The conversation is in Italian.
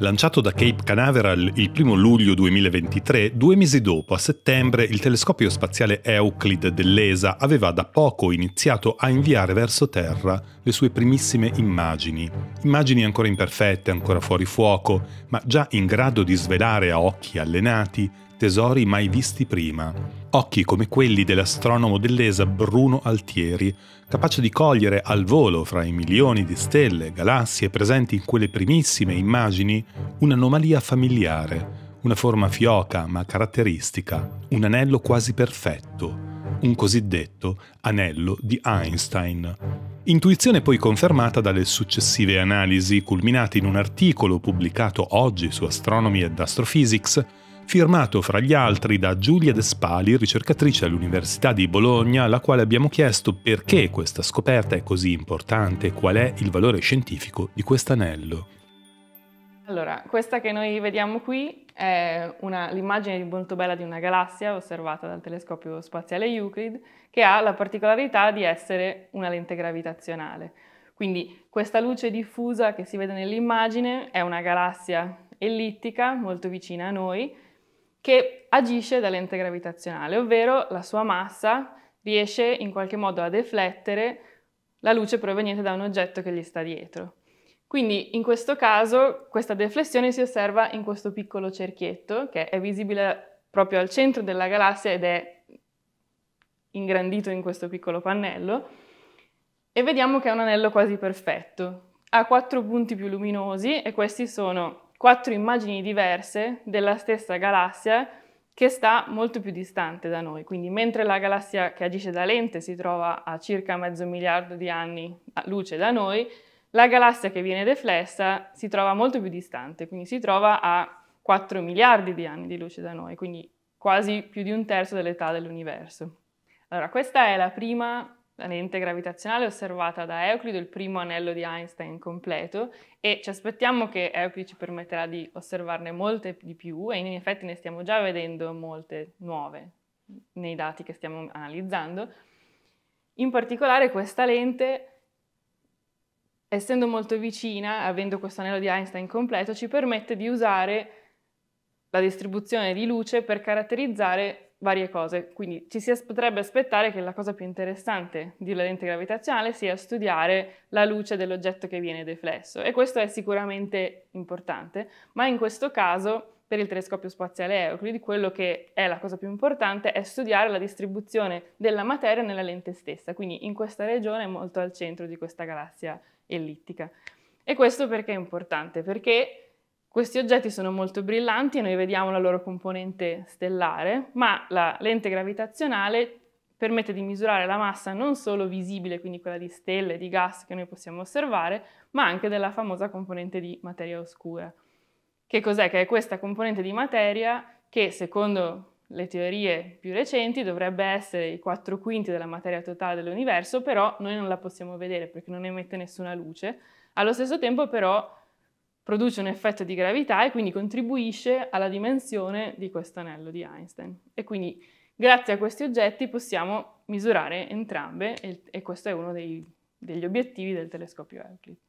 Lanciato da Cape Canaveral il 1 luglio 2023, due mesi dopo, a settembre, il telescopio spaziale Euclid dell'ESA aveva da poco iniziato a inviare verso Terra le sue primissime immagini. Immagini ancora imperfette, ancora fuori fuoco, ma già in grado di svelare a occhi allenati tesori mai visti prima, occhi come quelli dell'astronomo dell'ESA Bruno Altieri, capace di cogliere al volo fra i milioni di stelle e galassie presenti in quelle primissime immagini un'anomalia familiare, una forma fioca ma caratteristica, un anello quasi perfetto, un cosiddetto anello di Einstein. Intuizione poi confermata dalle successive analisi culminate in un articolo pubblicato oggi su Astronomy and Astrophysics firmato fra gli altri da Giulia De Spali, ricercatrice all'Università di Bologna, alla quale abbiamo chiesto perché questa scoperta è così importante e qual è il valore scientifico di quest'anello. Allora, questa che noi vediamo qui è una, l'immagine molto bella di una galassia osservata dal telescopio spaziale Euclid che ha la particolarità di essere una lente gravitazionale. Quindi questa luce diffusa che si vede nell'immagine è una galassia ellittica molto vicina a noi che agisce da lente gravitazionale, ovvero la sua massa riesce in qualche modo a deflettere la luce proveniente da un oggetto che gli sta dietro. Quindi in questo caso questa deflessione si osserva in questo piccolo cerchietto che è visibile proprio al centro della galassia ed è ingrandito in questo piccolo pannello e vediamo che è un anello quasi perfetto. Ha quattro punti più luminosi e questi sono quattro immagini diverse della stessa galassia che sta molto più distante da noi. Quindi mentre la galassia che agisce da lente si trova a circa mezzo miliardo di anni a luce da noi, la galassia che viene deflessa si trova molto più distante, quindi si trova a 4 miliardi di anni di luce da noi, quindi quasi più di un terzo dell'età dell'universo. Allora, questa è la prima la lente gravitazionale osservata da Euclido, il primo anello di Einstein completo, e ci aspettiamo che Euclido ci permetterà di osservarne molte di più e in effetti ne stiamo già vedendo molte nuove nei dati che stiamo analizzando. In particolare questa lente, essendo molto vicina, avendo questo anello di Einstein completo, ci permette di usare la distribuzione di luce per caratterizzare varie cose. Quindi ci si potrebbe aspettare che la cosa più interessante della lente gravitazionale sia studiare la luce dell'oggetto che viene deflesso e questo è sicuramente importante, ma in questo caso per il telescopio spaziale Euclid, quello che è la cosa più importante è studiare la distribuzione della materia nella lente stessa, quindi in questa regione molto al centro di questa galassia ellittica. E questo perché è importante? Perché questi oggetti sono molto brillanti e noi vediamo la loro componente stellare, ma la lente gravitazionale permette di misurare la massa non solo visibile, quindi quella di stelle, e di gas che noi possiamo osservare, ma anche della famosa componente di materia oscura. Che cos'è? Che è questa componente di materia che, secondo le teorie più recenti, dovrebbe essere i 4 quinti della materia totale dell'universo, però noi non la possiamo vedere perché non emette nessuna luce. Allo stesso tempo però produce un effetto di gravità e quindi contribuisce alla dimensione di questo anello di Einstein. E quindi grazie a questi oggetti possiamo misurare entrambe e, e questo è uno dei, degli obiettivi del telescopio Euclid.